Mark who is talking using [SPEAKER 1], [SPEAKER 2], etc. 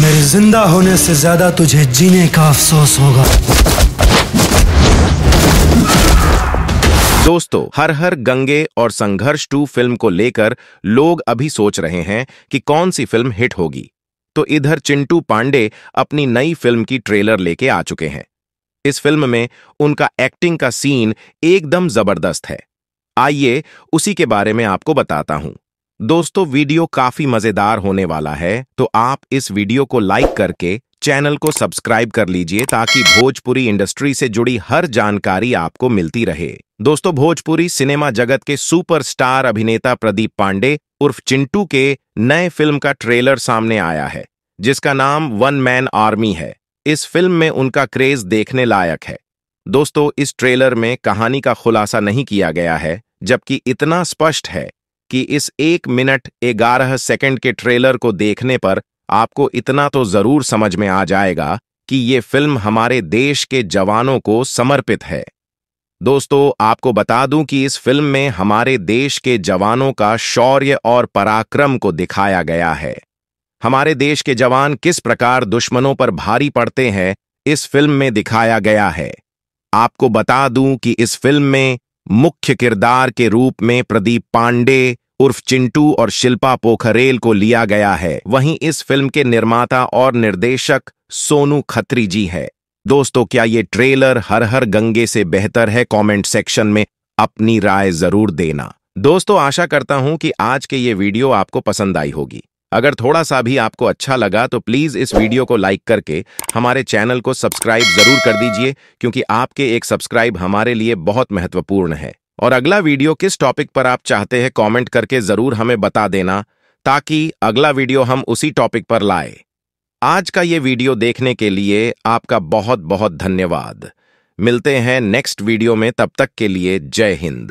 [SPEAKER 1] मेरे जिंदा होने से ज्यादा तुझे जीने का अफसोस होगा दोस्तों हर हर गंगे और संघर्ष टू फिल्म को लेकर लोग अभी सोच रहे हैं कि कौन सी फिल्म हिट होगी तो इधर चिंटू पांडे अपनी नई फिल्म की ट्रेलर लेके आ चुके हैं इस फिल्म में उनका एक्टिंग का सीन एकदम जबरदस्त है आइए उसी के बारे में आपको बताता हूं दोस्तों वीडियो काफी मजेदार होने वाला है तो आप इस वीडियो को लाइक करके चैनल को सब्सक्राइब कर लीजिए ताकि भोजपुरी इंडस्ट्री से जुड़ी हर जानकारी आपको मिलती रहे दोस्तों भोजपुरी सिनेमा जगत के सुपरस्टार अभिनेता प्रदीप पांडे उर्फ चिंटू के नए फिल्म का ट्रेलर सामने आया है जिसका नाम वन मैन आर्मी है इस फिल्म में उनका क्रेज देखने लायक है दोस्तों इस ट्रेलर में कहानी का खुलासा नहीं किया गया है जबकि इतना स्पष्ट है कि इस एक मिनट ग्यारह सेकंड के ट्रेलर को देखने पर आपको इतना तो जरूर समझ में आ जाएगा कि ये फिल्म हमारे देश के जवानों को समर्पित है दोस्तों आपको बता दूं कि इस फिल्म में हमारे देश के जवानों का शौर्य और पराक्रम को दिखाया गया है हमारे देश के जवान किस प्रकार दुश्मनों पर भारी पड़ते हैं इस फिल्म में दिखाया गया है आपको बता दूं कि इस फिल्म में मुख्य किरदार के रूप में प्रदीप पांडे उर्फ चिंटू और शिल्पा पोखरेल को लिया गया है वहीं इस फिल्म के निर्माता और निर्देशक सोनू खत्री जी है दोस्तों क्या ये ट्रेलर हर हर गंगे से बेहतर है कमेंट सेक्शन में अपनी राय जरूर देना दोस्तों आशा करता हूं कि आज के ये वीडियो आपको पसंद आई होगी अगर थोड़ा सा भी आपको अच्छा लगा तो प्लीज इस वीडियो को लाइक करके हमारे चैनल को सब्सक्राइब जरूर कर दीजिए क्योंकि आपके एक सब्सक्राइब हमारे लिए बहुत महत्वपूर्ण है और अगला वीडियो किस टॉपिक पर आप चाहते हैं कमेंट करके जरूर हमें बता देना ताकि अगला वीडियो हम उसी टॉपिक पर लाए आज का ये वीडियो देखने के लिए आपका बहुत बहुत धन्यवाद मिलते हैं नेक्स्ट वीडियो में तब तक के लिए जय हिंद